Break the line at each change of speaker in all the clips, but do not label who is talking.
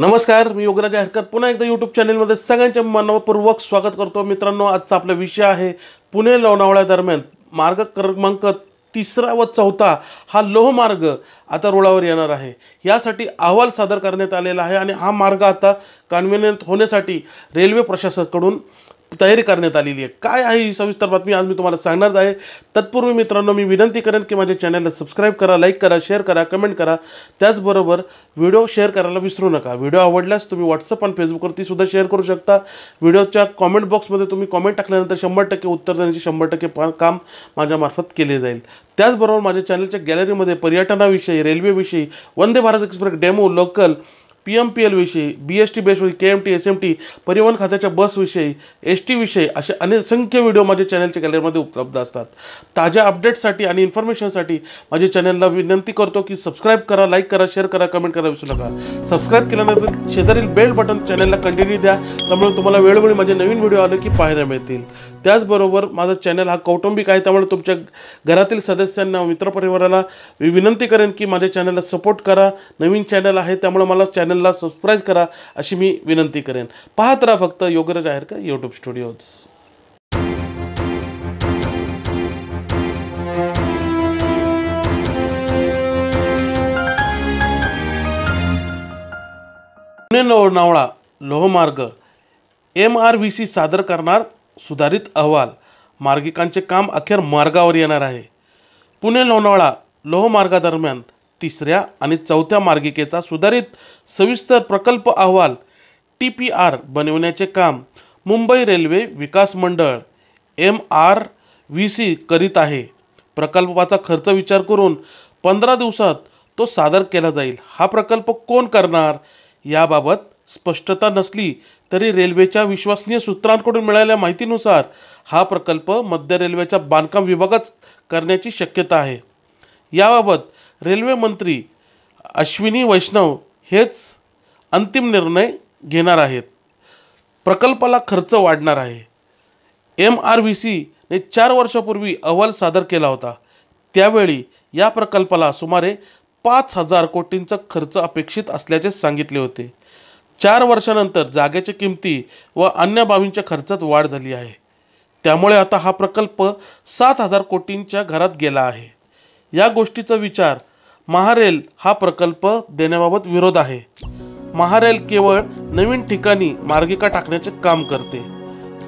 नमस्कार मी योगराज हरकर पुन्हा एकदा यूट्यूब चॅनलमध्ये सगळ्यांच्या मनपूर्वक स्वागत करतो मित्रांनो आजचा आपला विषय आहे पुणे लोणावळ्यादरम्यान मार्ग क्रमांक तिसरा व चौथा हा लोहमार्ग आता रुळावर येणार आहे यासाठी अहवाल सादर करण्यात आलेला आहे आणि हा मार्ग आता कन्व्हिनियंट होण्यासाठी रेल्वे प्रशासनाकडून तयारी करण्यात आलेली आहे काय आहे ही सविस्तर बातमी आज मी तुम्हाला सांगणार आहे तत्पूर्वी मित्रांनो मी विनंती करेन की माझ्या चॅनलला सबस्क्राईब करा लाईक करा शेअर करा कमेंट करा त्याचबरोबर व्हिडिओ शेअर करायला विसरू नका व्हिडिओ आवडल्यास तुम्ही व्हॉट्सअप आणि फेसबुकवरती सुद्धा शेअर करू शकता व्हिडिओच्या कॉमेंट बॉक्समध्ये तुम्ही कॉमेंट टाकल्यानंतर शंभर टक्के उत्तर देण्याचे शंभर टक्के काम माझ्यामार्फत केले जाईल त्याचबरोबर माझ्या चॅनलच्या गॅलरीमध्ये पर्यटनाविषयी रेल्वेविषयी Vande Bharat express demo local P M P विषयी बी एस टी बेसविषयी K M T S M T परिवहन खात्याच्या बसविषयी एस टीविषयी असे संख्य व्हिडिओ माझ्या चॅनलच्या गॅलरीमध्ये उपलब्ध असतात ताज्या अपडेट्ससाठी आणि इन्फॉर्मेशनसाठी माझ्या चॅनलला विनंती करतो की सबस्क्राईब करा लाईक करा शेअर करा कमेंट करा विसरू नका सबस्क्राईब केल्यानंतर शेजारील बेल बटन चॅनलला कंटिन्यू द्या त्यामुळे तुम्हाला वेळोवेळी माझे नवीन व्हिडिओ आले की पाहायला मिळतील त्याचबरोबर माझा चॅनल हा कौटुंबिक आहे त्यामुळे तुमच्या घरातील सदस्यांना मित्रपरिवाराला मी विनंती करेन की माझ्या चॅनलला सपोर्ट करा नवीन चॅनल आहे त्यामुळे मला चॅनल चॅनलला सबस्क्राईब करा अशी मी विनंती करेन पाहत राहा फक्त योगराज आहेर का यूट्यूब स्टुडिओज पुणे लोणावळा लोहमार्ग एम आर व्ही सी सादर करणार सुधारित अहवाल मार्गिकांचे काम अखेर मार्गावर येणार आहे पुणे लोणावळा लोहमार्गादरम्यान तिसऱ्या आणि चौथ्या मार्गिकेचा सुधारित सविस्तर प्रकल्प अहवाल टी पी आर बनविण्याचे काम मुंबई रेल्वे विकास मंडळ एम आर व्ही सी करीत आहे प्रकल्पाचा खर्च विचार करून पंधरा दिवसात तो सादर केला जाईल हा प्रकल्प कोण करणार याबाबत स्पष्टता नसली तरी रेल्वेच्या विश्वसनीय सूत्रांकडून मिळालेल्या माहितीनुसार हा प्रकल्प मध्य रेल्वेच्या बांधकाम विभागात करण्याची शक्यता आहे याबाबत रेल्वे मंत्री अश्विनी वैष्णव हेच अंतिम निर्णय घेणार आहेत प्रकल्पाला खर्च वाढणार आहे एम आर व्ही सीने चार वर्षापूर्वी अहवाल सादर केला होता त्यावेळी या प्रकल्पाला सुमारे पाच हजार कोटींचा खर्च अपेक्षित असल्याचे सांगितले होते चार वर्षानंतर जागेच्या किमती व अन्य बाबींच्या खर्चात वाढ झाली आहे त्यामुळे आता हा प्रकल्प सात हजार कोटींच्या घरात गेला आहे या गोष्टीचा विचार महारेल हा प्रकल्प देण्याबाबत विरोध आहे महारेल केवळ नवीन ठिकाणी मार्गिका टाकण्याचे काम करते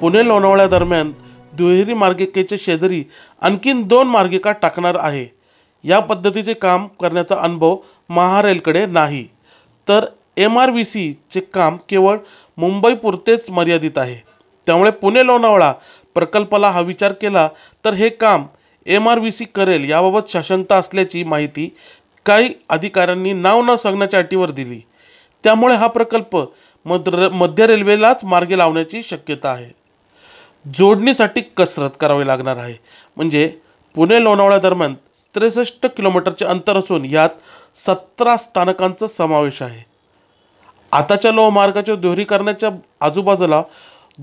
पुणे दरम्यान दुहेरी मार्गिकेचे शेजारी आणखीन दोन मार्गिका टाकणार आहे या पद्धतीचे काम करण्याचा अनुभव महारेलकडे नाही तर एम आर व्ही सीचे काम केवळ मुंबईपुरतेच मर्यादित आहे त्यामुळे पुणे लोणावळा प्रकल्पाला हा विचार केला तर हे काम एम आर व्ही सी करेल याबाबत शासनता असल्याची माहिती काही अधिकाऱ्यांनी नाव न सांगण्याच्या अटीवर दिली त्यामुळे हा प्रकल्प मध्य मध्य रेल्वेलाच मार्गी लावण्याची शक्यता आहे जोडणीसाठी कसरत करावी लागणार आहे म्हणजे पुणे लोणावळ्या दरम्यान त्रेसष्ट किलोमीटरचे अंतर असून यात सतरा स्थानकांचा समावेश आहे आताच्या लोह मार्गाच्या दोहरीकरणाच्या आजूबाजूला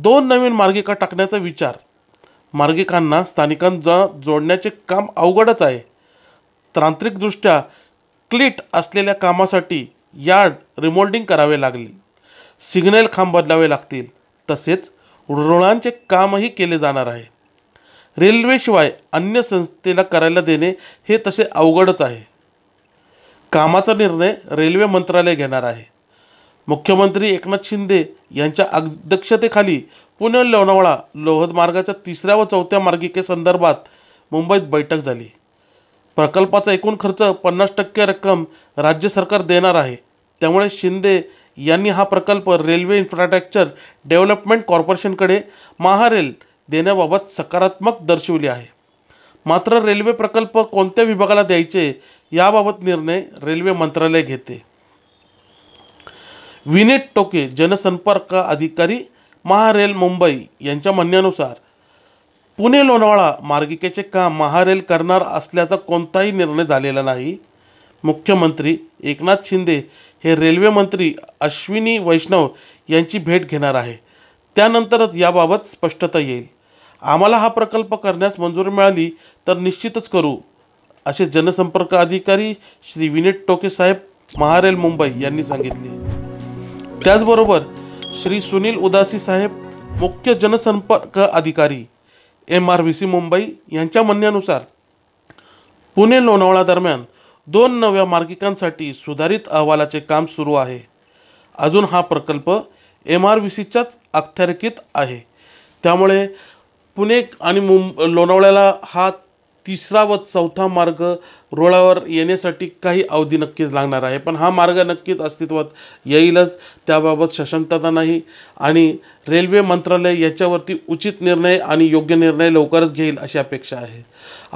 दोन नवीन मार्गिका टाकण्याचा विचार मार्गिकांना स्थानिकांना जोडण्याचे काम अवघडच आहे तांत्रिकदृष्ट्या क्लिट असलेल्या कामासाठी यार्ड रिमोल्डिंग करावे लागले सिग्नल खांब बदलावे लागतील तसेच रुळांचे कामही केले जाणार आहे रेल्वेशिवाय अन्य संस्थेला करायला देणे हे तसे अवघडच आहे कामाचा निर्णय रेल्वे मंत्रालय घेणार आहे मुख्यमंत्री एकनाथ शिंदे यांच्या अध्यक्षतेखाली पुणे लोणावळा लोहद मार्गाच्या तिसऱ्या व चौथ्या मार्गिकेसंदर्भात मुंबईत बैठक झाली प्रकल्पाचा एकूण खर्च पन्नास टक्के रक्कम राज्य सरकार देणार आहे त्यामुळे शिंदे यांनी हा प्रकल्प रेल्वे इन्फ्रास्ट्रक्चर डेव्हलपमेंट कॉर्पोरेशनकडे महारेल देण्याबाबत सकारात्मक दर्शविली आहे मात्र रेल्वे प्रकल्प कोणत्या विभागाला द्यायचे याबाबत निर्णय रेल्वे मंत्रालय घेते विनेट टोके जनसंपर्क अधिकारी महारेल मुंबई यांच्या म्हणण्यानुसार पुणे लोणावळा मार्गिकेचे काम महारेल करणार असल्याचा कोणताही निर्णय झालेला नाही मुख्यमंत्री एकनाथ शिंदे हे रेल्वे मंत्री अश्विनी वैष्णव यांची भेट घेणार आहे त्यानंतरच याबाबत स्पष्टता येईल आम्हाला हा प्रकल्प करण्यास मंजुरी मिळाली तर निश्चितच करू असे जनसंपर्क अधिकारी श्री विनीत टोके साहेब महारेल मुंबई यांनी सांगितले त्याचबरोबर श्री सुनील उदासी साहेब मुख्य जनसंपर्क अधिकारी M R V C Mumbai यांच्या म्हणण्यानुसार पुणे लोणावळा दरम्यान दोन नव्या मार्गिकांसाठी सुधारित अहवालाचे काम सुरू आहे अजून हा प्रकल्प एम आर व्ही सीच्याच आहे त्यामुळे पुणे आणि मुं लोणावळ्याला हा तिसरा व चौथा मार्ग रोळावर येण्यासाठी काही अवधी नक्कीच लागणार आहे पण हा मार्ग नक्कीच अस्तित्वात येईलच त्याबाबत सशंकता नाही आणि रेल्वे मंत्रालय याच्यावरती उचित निर्णय आणि योग्य निर्णय लवकरच घेईल अशी अपेक्षा आहे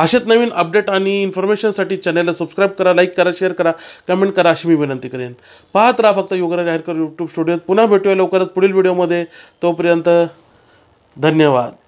अशाच नवीन अपडेट आणि इन्फॉर्मेशनसाठी चॅनलला सबस्क्राईब करा लाईक करा शेअर करा कमेंट करा अशी मी विनंती करेन पाहत राहा फक्त योगराज आहेरकर यूट्यूब स्टुडिओत पुन्हा भेटूया लवकरच पुढील व्हिडिओमध्ये तोपर्यंत धन्यवाद